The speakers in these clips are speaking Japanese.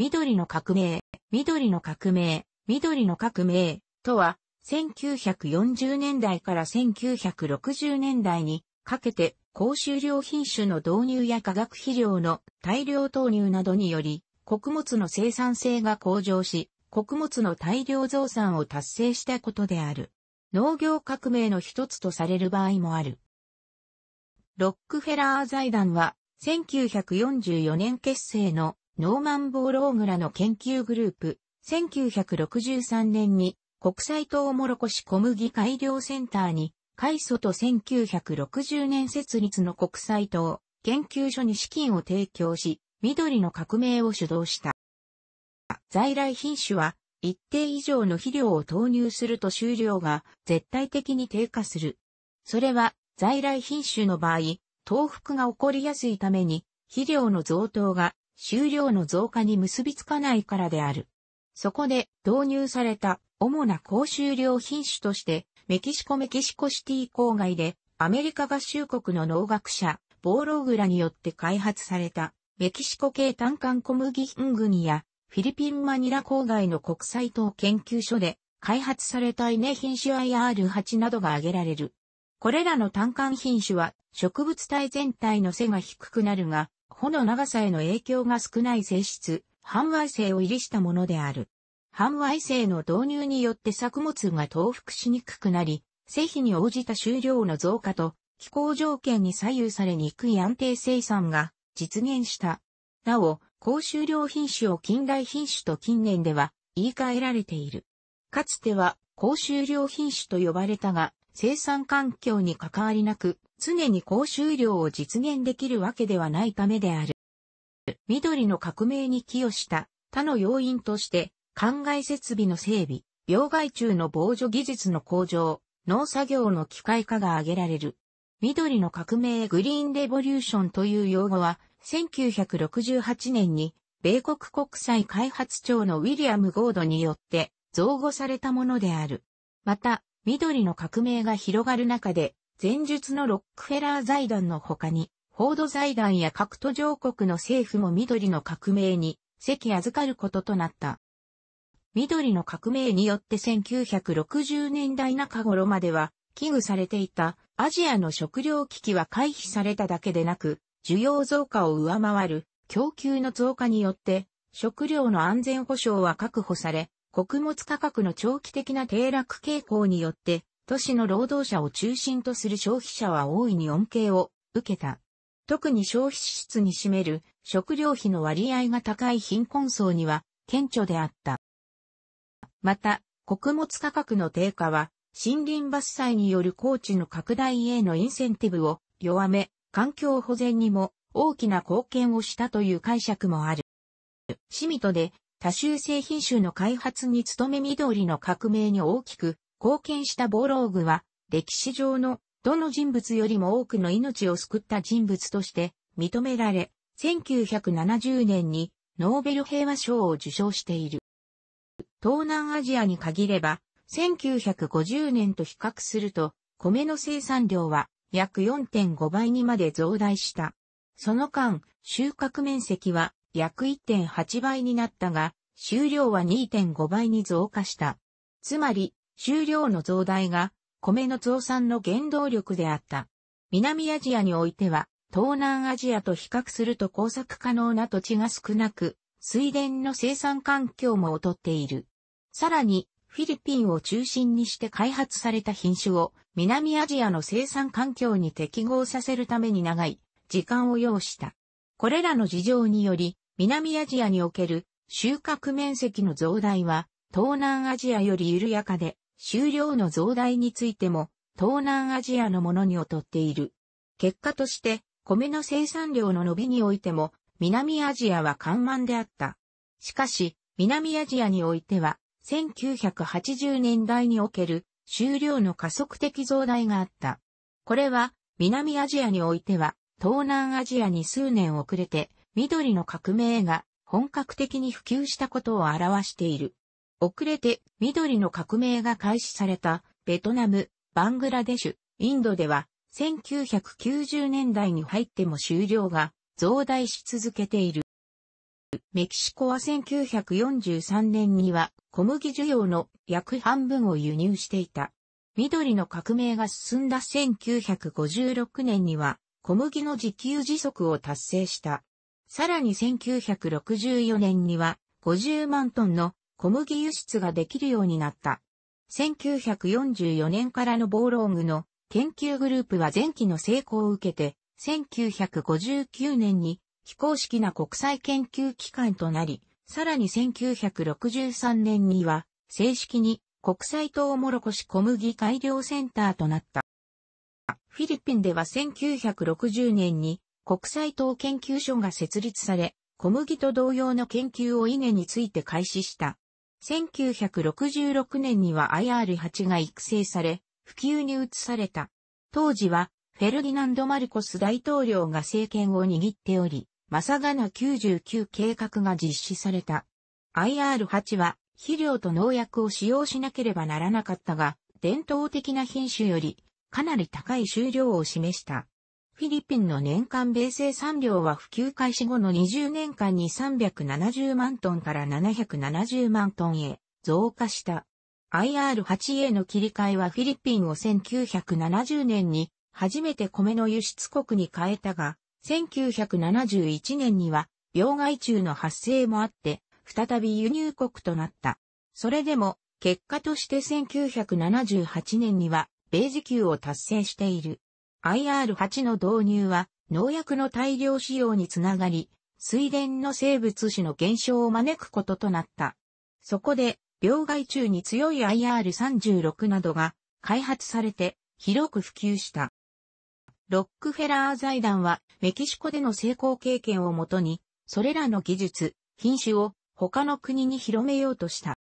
緑の革命、緑の革命、緑の革命とは、1940年代から1960年代にかけて公衆量品種の導入や化学肥料の大量投入などにより、穀物の生産性が向上し、穀物の大量増産を達成したことである。農業革命の一つとされる場合もある。ロックフェラー財団は1944年結成のノーマン・ボーローグラの研究グループ、1963年に国際トウモロコシ小麦改良センターに、海祖と1960年設立の国際党研究所に資金を提供し、緑の革命を主導した。在来品種は一定以上の肥料を投入すると収量が絶対的に低下する。それは在来品種の場合、倒伏が起こりやすいために肥料の増糖が収量の増加に結びつかないからである。そこで導入された主な高収量品種として、メキシコメキシコシティ郊外でアメリカ合衆国の農学者、ボーログラによって開発されたメキシコ系単管小麦品群やフィリピンマニラ郊外の国際等研究所で開発された稲品種 IR8 などが挙げられる。これらの単管品種は植物体全体の背が低くなるが、穂の長さへの影響が少ない性質、半矮性を入りしたものである。半矮性の導入によって作物が倒伏しにくくなり、製品に応じた収量の増加と気候条件に左右されにくい安定生産が実現した。なお、高収量品種を近代品種と近年では言い換えられている。かつては高収量品種と呼ばれたが、生産環境に関わりなく、常に高収量を実現できるわけではないためである。緑の革命に寄与した他の要因として、灌漑設備の整備、病害虫の防除技術の向上、農作業の機械化が挙げられる。緑の革命グリーンレボリューションという用語は、1968年に米国国際開発庁のウィリアム・ゴードによって造語されたものである。また、緑の革命が広がる中で、前述のロックフェラー財団の他に、フォード財団や各途上国の政府も緑の革命に席預かることとなった。緑の革命によって1960年代中頃までは危惧されていたアジアの食糧危機は回避されただけでなく、需要増加を上回る供給の増加によって食料の安全保障は確保され、穀物価格の長期的な低落傾向によって都市の労働者を中心とする消費者は大いに恩恵を受けた。特に消費支出に占める食料費の割合が高い貧困層には顕著であった。また、穀物価格の低下は森林伐採による高地の拡大へのインセンティブを弱め、環境保全にも大きな貢献をしたという解釈もある。シミトで多州製品種の開発に努め緑の革命に大きく貢献したボローグは、歴史上のどの人物よりも多くの命を救った人物として認められ、1970年にノーベル平和賞を受賞している。東南アジアに限れば、1950年と比較すると、米の生産量は約4.5倍にまで増大した。その間、収穫面積は約1.8倍になったが、収量は2.5倍に増加した。つまり、収量の増大が米の増産の原動力であった。南アジアにおいては、東南アジアと比較すると工作可能な土地が少なく、水田の生産環境も劣っている。さらに、フィリピンを中心にして開発された品種を南アジアの生産環境に適合させるために長い時間を要した。これらの事情により南アジアにおける収穫面積の増大は東南アジアより緩やかで収量の増大についても、東南アジアのものに劣っている。結果として、米の生産量の伸びにおいても、南アジアは緩慢であった。しかし、南アジアにおいては、1980年代における収量の加速的増大があった。これは、南アジアにおいては、東南アジアに数年遅れて、緑の革命が本格的に普及したことを表している。遅れて緑の革命が開始されたベトナム、バングラデシュ、インドでは1990年代に入っても収量が増大し続けている。メキシコは1943年には小麦需要の約半分を輸入していた。緑の革命が進んだ1956年には小麦の自給自足を達成した。さらに1964年には50万トンの小麦輸出ができるようになった。1944年からのボーローグの研究グループは前期の成功を受けて、1959年に非公式な国際研究機関となり、さらに1963年には正式に国際トウモロコシ小麦改良センターとなった。フィリピンでは1960年に国際糖研究所が設立され、小麦と同様の研究を稲について開始した。1966年には IR8 が育成され、普及に移された。当時は、フェルディナンド・マルコス大統領が政権を握っており、マサガナ99計画が実施された。IR8 は、肥料と農薬を使用しなければならなかったが、伝統的な品種より、かなり高い収量を示した。フィリピンの年間米生産量は普及開始後の20年間に370万トンから770万トンへ増加した。IR8A の切り替えはフィリピンを1970年に初めて米の輸出国に変えたが、1971年には病害虫の発生もあって、再び輸入国となった。それでも、結果として1978年には、米時給を達成している。IR8 の導入は農薬の大量使用につながり、水田の生物種の減少を招くこととなった。そこで、病害虫に強い IR36 などが開発されて広く普及した。ロックフェラー財団はメキシコでの成功経験をもとに、それらの技術、品種を他の国に広めようとした。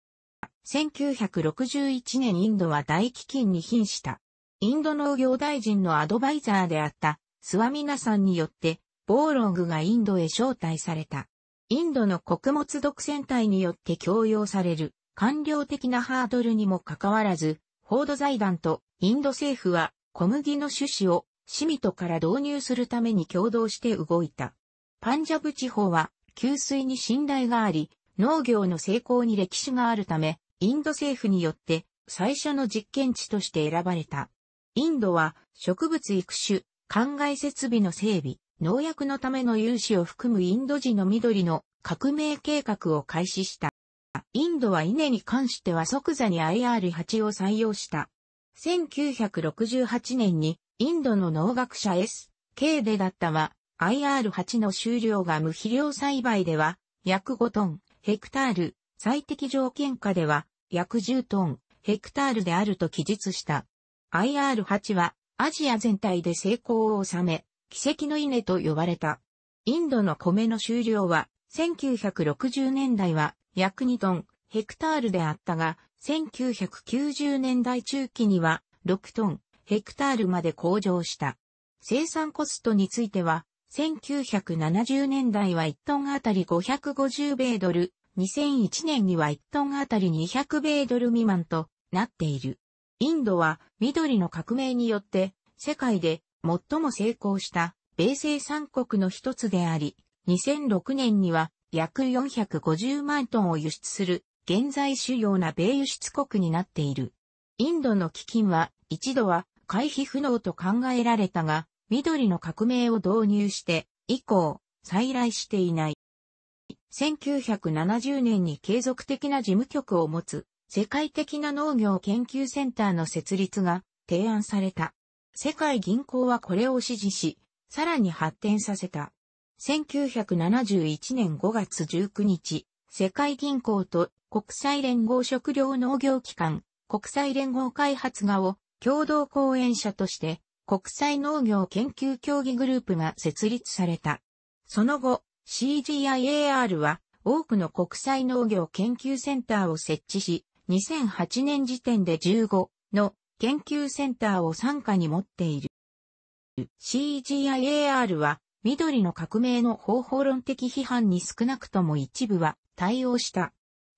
1961年インドは大飢饉に瀕した。インド農業大臣のアドバイザーであったスワミナさんによって、ボーロングがインドへ招待された。インドの穀物独占体によって強要される官僚的なハードルにもかかわらず、フォード財団とインド政府は小麦の種子をシミトから導入するために共同して動いた。パンジャブ地方は給水に信頼があり、農業の成功に歴史があるため、インド政府によって最初の実験地として選ばれた。インドは植物育種、灌漑設備の整備、農薬のための融資を含むインド時の緑の革命計画を開始した。インドは稲に関しては即座に IR8 を採用した。1968年にインドの農学者 S. K. でだったは IR8 の収量が無肥料栽培では約5トン、ヘクタール、最適条件下では約10トン、ヘクタールであると記述した。IR8 はアジア全体で成功を収め、奇跡の稲と呼ばれた。インドの米の収量は1960年代は約2トンヘクタールであったが、1990年代中期には6トンヘクタールまで向上した。生産コストについては、1970年代は1トンあたり550米ドル、2001年には1トンあたり200米ドル未満となっている。インドは緑の革命によって世界で最も成功した米西三国の一つであり、2006年には約450万トンを輸出する現在主要な米輸出国になっている。インドの基金は一度は回避不能と考えられたが、緑の革命を導入して以降、再来していない。1970年に継続的な事務局を持つ世界的な農業研究センターの設立が提案された。世界銀行はこれを支持し、さらに発展させた。1971年5月19日、世界銀行と国際連合食糧農業機関、国際連合開発画を共同講演者として国際農業研究協議グループが設立された。その後、CGIAR は多くの国際農業研究センターを設置し、2008年時点で15の研究センターを参加に持っている。CGIAR は緑の革命の方法論的批判に少なくとも一部は対応した。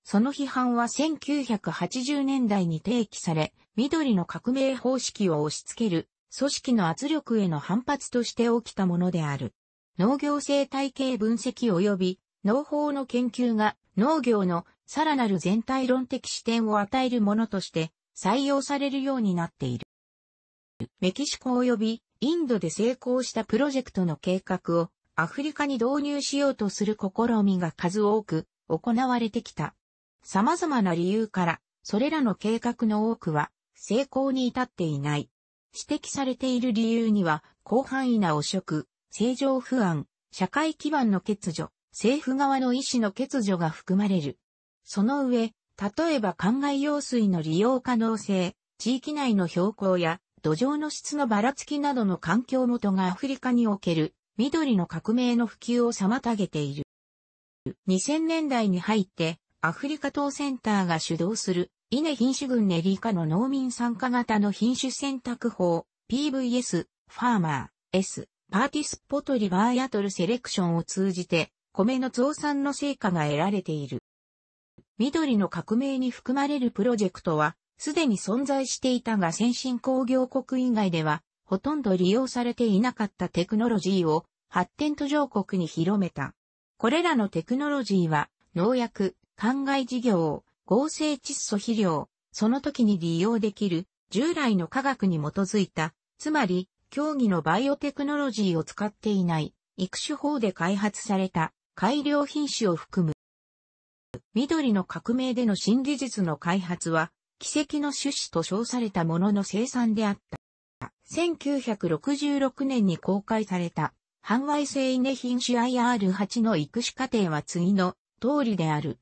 その批判は1980年代に提起され、緑の革命方式を押し付ける組織の圧力への反発として起きたものである。農業生態系分析及び農法の研究が農業のさらなる全体論的視点を与えるものとして採用されるようになっている。メキシコ及びインドで成功したプロジェクトの計画をアフリカに導入しようとする試みが数多く行われてきた。様々な理由から、それらの計画の多くは成功に至っていない。指摘されている理由には、広範囲な汚職、正常不安、社会基盤の欠如、政府側の意思の欠如が含まれる。その上、例えば灌漑用水の利用可能性、地域内の標高や土壌の質のばらつきなどの環境元がアフリカにおける緑の革命の普及を妨げている。2000年代に入ってアフリカ等センターが主導する稲品種群ネリカの農民参加型の品種選択法 PVS ファーマー S パーティスポトリバーヤトルセレクションを通じて米の増産の成果が得られている。緑の革命に含まれるプロジェクトは、すでに存在していたが先進工業国以外では、ほとんど利用されていなかったテクノロジーを発展途上国に広めた。これらのテクノロジーは、農薬、灌漑事業、合成窒素肥料、その時に利用できる従来の科学に基づいた、つまり、競技のバイオテクノロジーを使っていない、育種法で開発された改良品種を含む緑の革命での新技術の開発は、奇跡の種子と称されたものの生産であった。1966年に公開された、販売性稲品種 IR8 の育種過程は次の通りである。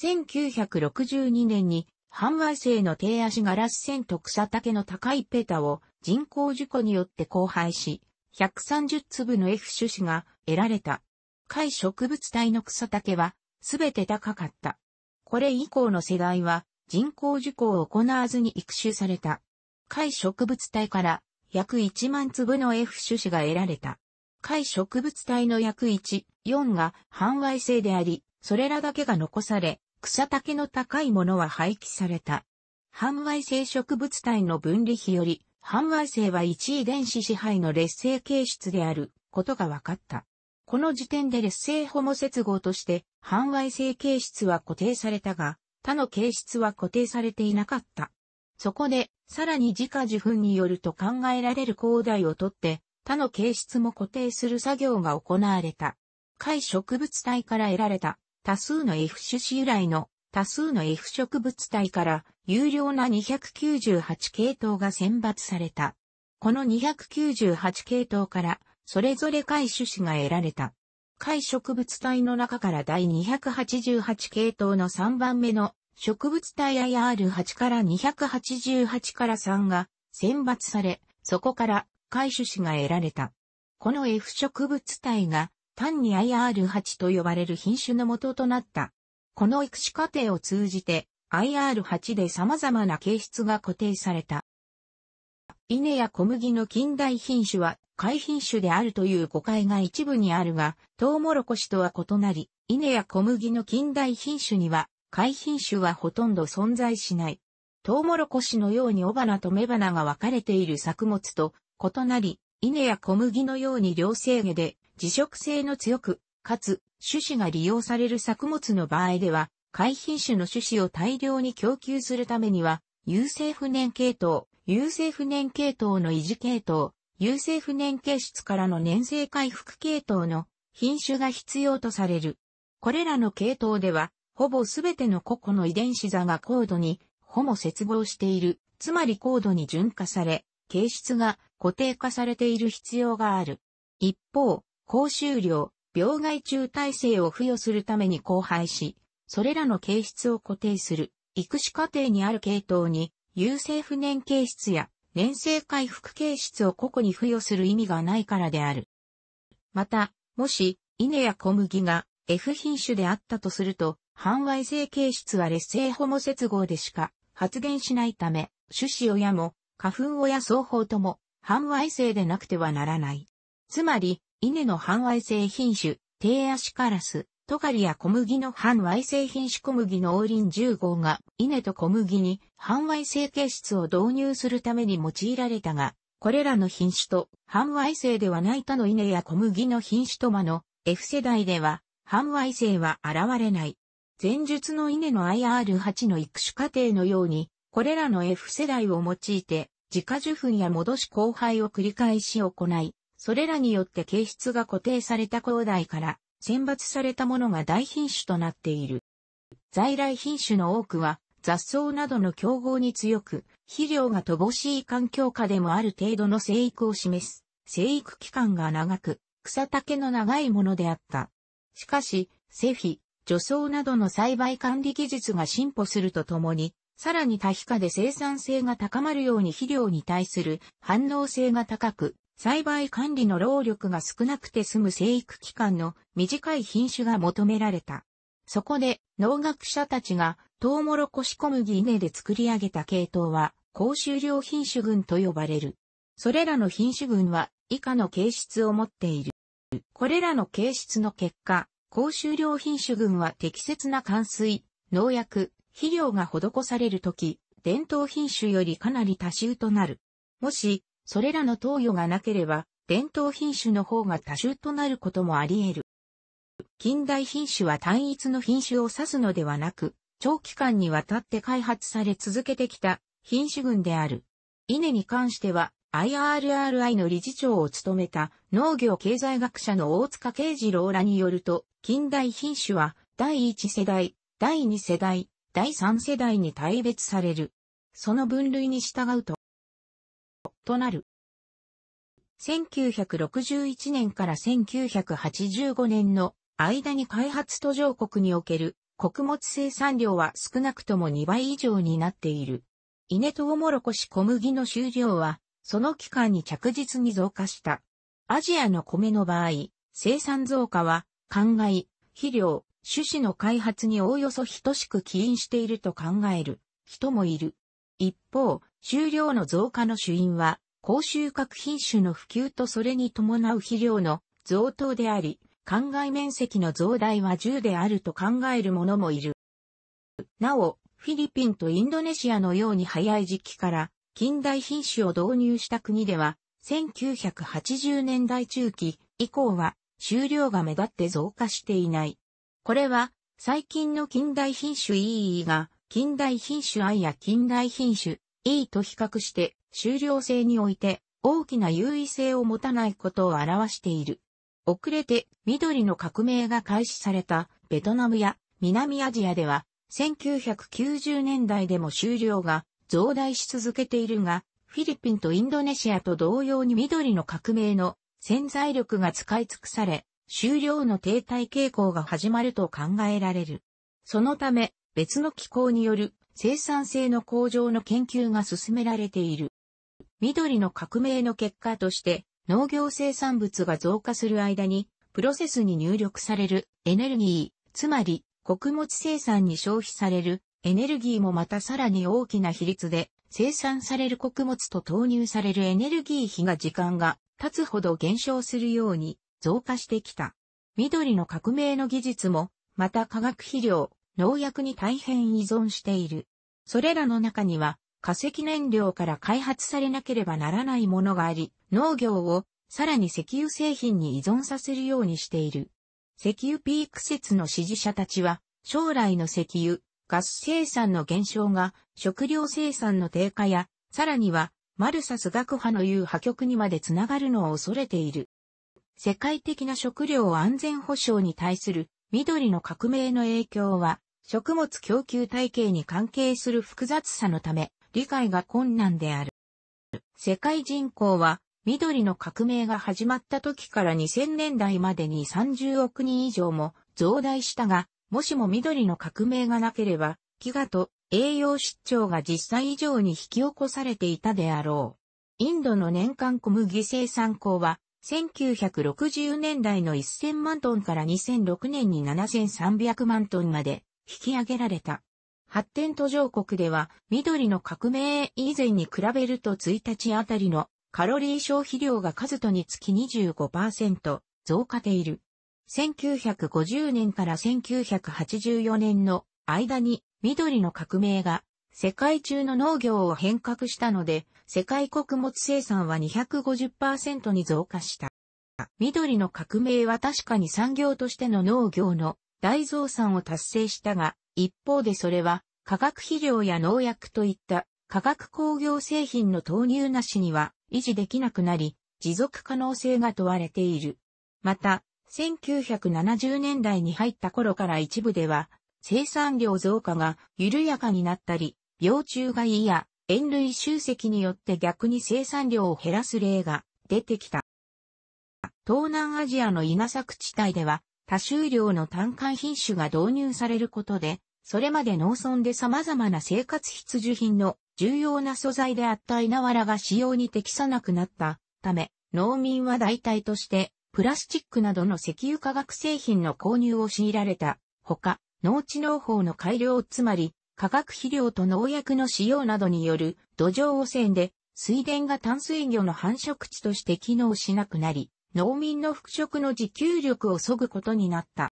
1962年に、販売性の低足ガラス線と草丈の高いペタを人工事故によって荒廃し、130粒の F 種子が得られた。海植物体の草丈はすべて高かった。これ以降の世代は人工受講を行わずに育種された。海植物体から約1万粒の F 種子が得られた。海植物体の約1、4が半矮性であり、それらだけが残され、草丈の高いものは廃棄された。半矮性植物体の分離比より、半矮性は1遺伝子支配の劣勢形質であることが分かった。この時点で劣勢ホモ接合として、半外性形質は固定されたが、他の形質は固定されていなかった。そこで、さらに自家受粉によると考えられる高台をとって、他の形質も固定する作業が行われた。海植物体から得られた多数の F 種子由来の多数の F 植物体から有料な298系統が選抜された。この298系統からそれぞれ貝種子が得られた。貝植物体の中から第288系統の3番目の植物体 IR8 から288から3が選抜され、そこから貝種子が得られた。この F 植物体が単に IR8 と呼ばれる品種の元となった。この育種過程を通じて IR8 で様々な形質が固定された。稲や小麦の近代品種は海品種であるという誤解が一部にあるが、トウモロコシとは異なり、稲や小麦の近代品種には、海品種はほとんど存在しない。トウモロコシのように雄花と雌花が分かれている作物と異なり、稲や小麦のように両生下で自食性の強く、かつ種子が利用される作物の場合では、海品種の種子を大量に供給するためには、優性不燃系統、優性不燃系統の維持系統、優政不年形質からの年生回復系統の品種が必要とされる。これらの系統では、ほぼすべての個々の遺伝子座が高度に、ほぼ接合している、つまり高度に純化され、形質が固定化されている必要がある。一方、高収量、病害虫耐性を付与するために交配し、それらの形質を固定する、育種過程にある系統に、優性不燃形質や粘性回復形質を個々に付与する意味がないからである。また、もし、稲や小麦が F 品種であったとすると、販売性形質は劣性ホモ接合でしか発現しないため、種子親も花粉親双方とも販売性でなくてはならない。つまり、稲の販売性品種、低足カラス、トカリや小麦の半矮性品種小麦の王林10号が、稲と小麦に半矮性形質を導入するために用いられたが、これらの品種と半矮性ではない他の稲や小麦の品種とまの F 世代では、半矮性は現れない。前述の稲の IR8 の育種過程のように、これらの F 世代を用いて、自家受粉や戻し交配を繰り返し行い、それらによって形質が固定された後代から選抜されたものが大品種となっている。在来品種の多くは雑草などの競合に強く、肥料が乏しい環境下でもある程度の生育を示す。生育期間が長く、草丈の長いものであった。しかし、セフィ、除草などの栽培管理技術が進歩するとともに、さらに多皮下で生産性が高まるように肥料に対する反応性が高く、栽培管理の労力が少なくて済む生育期間の短い品種が求められた。そこで農学者たちがトウモロコシ小麦稲で作り上げた系統は高収量品種群と呼ばれる。それらの品種群は以下の形質を持っている。これらの形質の結果、高収量品種群は適切な乾水、農薬、肥料が施されるとき、伝統品種よりかなり多種となる。もし、それらの投与がなければ、伝統品種の方が多種となることもあり得る。近代品種は単一の品種を指すのではなく、長期間にわたって開発され続けてきた品種群である。稲に関しては IRRI の理事長を務めた農業経済学者の大塚慶次郎らによると、近代品種は第一世代、第二世代、第三世代に大別される。その分類に従うと、となる。1961年から1985年の間に開発途上国における穀物生産量は少なくとも2倍以上になっている。稲とおもろこし小麦の収量は、その期間に着実に増加した。アジアの米の場合、生産増加は、灌漑、肥料、種子の開発におおよそ等しく起因していると考える人もいる。一方、収量の増加の主因は、高収穫品種の普及とそれに伴う肥料の増等であり、灌漑面積の増大は10であると考える者もいる。なお、フィリピンとインドネシアのように早い時期から近代品種を導入した国では、1980年代中期以降は収量が目立って増加していない。これは最近の近代品種 EE が近代品種 I や近代品種 E と比較して終了性において大きな優位性を持たないことを表している。遅れて緑の革命が開始されたベトナムや南アジアでは1990年代でも終了が増大し続けているが、フィリピンとインドネシアと同様に緑の革命の潜在力が使い尽くされ、終了の停滞傾向が始まると考えられる。そのため、別の機構による生産性の向上の研究が進められている。緑の革命の結果として、農業生産物が増加する間に、プロセスに入力されるエネルギー、つまり穀物生産に消費されるエネルギーもまたさらに大きな比率で生産される穀物と投入されるエネルギー比が時間が経つほど減少するように増加してきた。緑の革命の技術も、また化学肥料、農薬に大変依存している。それらの中には化石燃料から開発されなければならないものがあり、農業をさらに石油製品に依存させるようにしている。石油ピーク説の支持者たちは、将来の石油、ガス生産の減少が食料生産の低下や、さらにはマルサス学派の言う破局にまでつながるのを恐れている。世界的な食料安全保障に対する緑の革命の影響は食物供給体系に関係する複雑さのため、理解が困難である。世界人口は、緑の革命が始まった時から2000年代までに30億人以上も増大したが、もしも緑の革命がなければ、飢餓と栄養失調が実際以上に引き起こされていたであろう。インドの年間小麦生産量は、1960年代の1000万トンから2006年に7300万トンまで引き上げられた。発展途上国では、緑の革命以前に比べると1日あたりのカロリー消費量が数とにつき25%増加ている。1950年から1984年の間に緑の革命が世界中の農業を変革したので、世界穀物生産は250%に増加した。緑の革命は確かに産業としての農業の大増産を達成したが、一方でそれは化学肥料や農薬といった化学工業製品の投入なしには維持できなくなり、持続可能性が問われている。また、1970年代に入った頃から一部では、生産量増加が緩やかになったり、病虫害や塩類集積によって逆に生産量を減らす例が出てきた。東南アジアの稲作地帯では、多収量の単管品種が導入されることで、それまで農村で様々な生活必需品の重要な素材であった稲わらが使用に適さなくなったため、農民は代替としてプラスチックなどの石油化学製品の購入を強いられたほか、農地農法の改良つまり化学肥料と農薬の使用などによる土壌汚染で水田が淡水魚の繁殖地として機能しなくなり、農民の復職の自給力を削ぐことになった。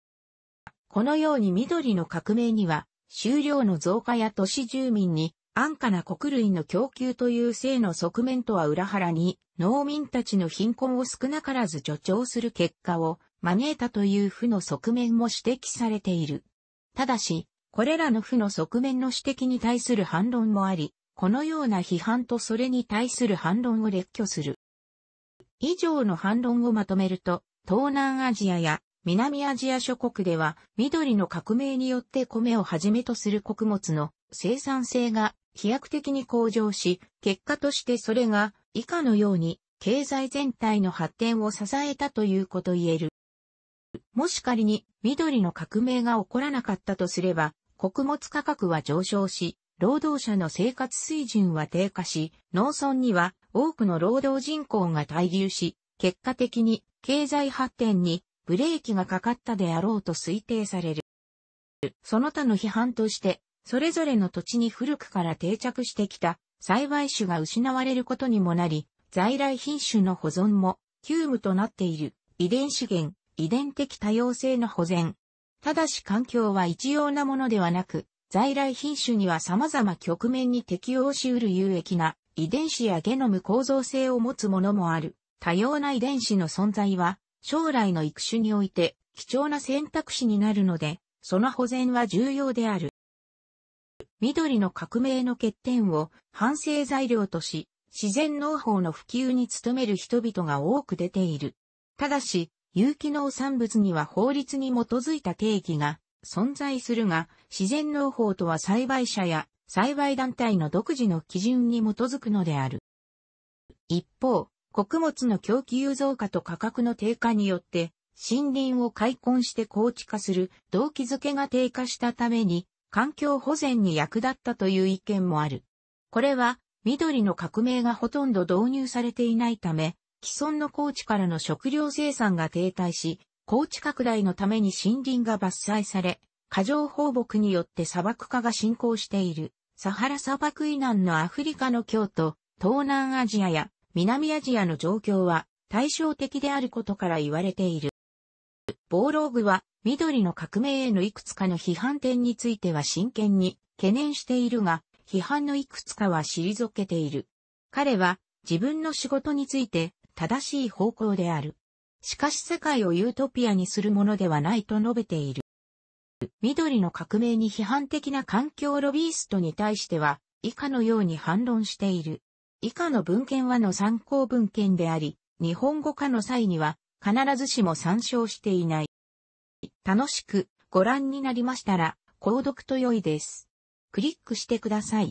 このように緑の革命には、収量の増加や都市住民に安価な穀類の供給という性の側面とは裏腹に、農民たちの貧困を少なからず助長する結果を招いたという負の側面も指摘されている。ただし、これらの負の側面の指摘に対する反論もあり、このような批判とそれに対する反論を列挙する。以上の反論をまとめると、東南アジアや南アジア諸国では緑の革命によって米をはじめとする穀物の生産性が飛躍的に向上し、結果としてそれが以下のように経済全体の発展を支えたということ言える。もし仮に緑の革命が起こらなかったとすれば、穀物価格は上昇し、労働者の生活水準は低下し、農村には多くの労働人口が滞留し、結果的に経済発展にブレーキがかかったであろうと推定される。その他の批判として、それぞれの土地に古くから定着してきた栽培種が失われることにもなり、在来品種の保存も急務となっている遺伝資源、遺伝的多様性の保全。ただし環境は一様なものではなく、在来品種には様々局面に適応し得る有益な遺伝子やゲノム構造性を持つものもある。多様な遺伝子の存在は、将来の育種において貴重な選択肢になるので、その保全は重要である。緑の革命の欠点を反省材料とし、自然農法の普及に努める人々が多く出ている。ただし、有機農産物には法律に基づいた定義が存在するが、自然農法とは栽培者や栽培団体の独自の基準に基づくのである。一方、穀物の供給増加と価格の低下によって、森林を開墾して高地化する動機づけが低下したために、環境保全に役立ったという意見もある。これは、緑の革命がほとんど導入されていないため、既存の高地からの食料生産が停滞し、高地拡大のために森林が伐採され、過剰放牧によって砂漠化が進行している。サハラ砂漠以南のアフリカの京都、東南アジアや南アジアの状況は対照的であることから言われている。ボーローグは緑の革命へのいくつかの批判点については真剣に懸念しているが、批判のいくつかは退けている。彼は自分の仕事について正しい方向である。しかし世界をユートピアにするものではないと述べている。緑の革命に批判的な環境ロビーストに対しては、以下のように反論している。以下の文献はの参考文献であり、日本語化の際には、必ずしも参照していない。楽しくご覧になりましたら、購読と良いです。クリックしてください。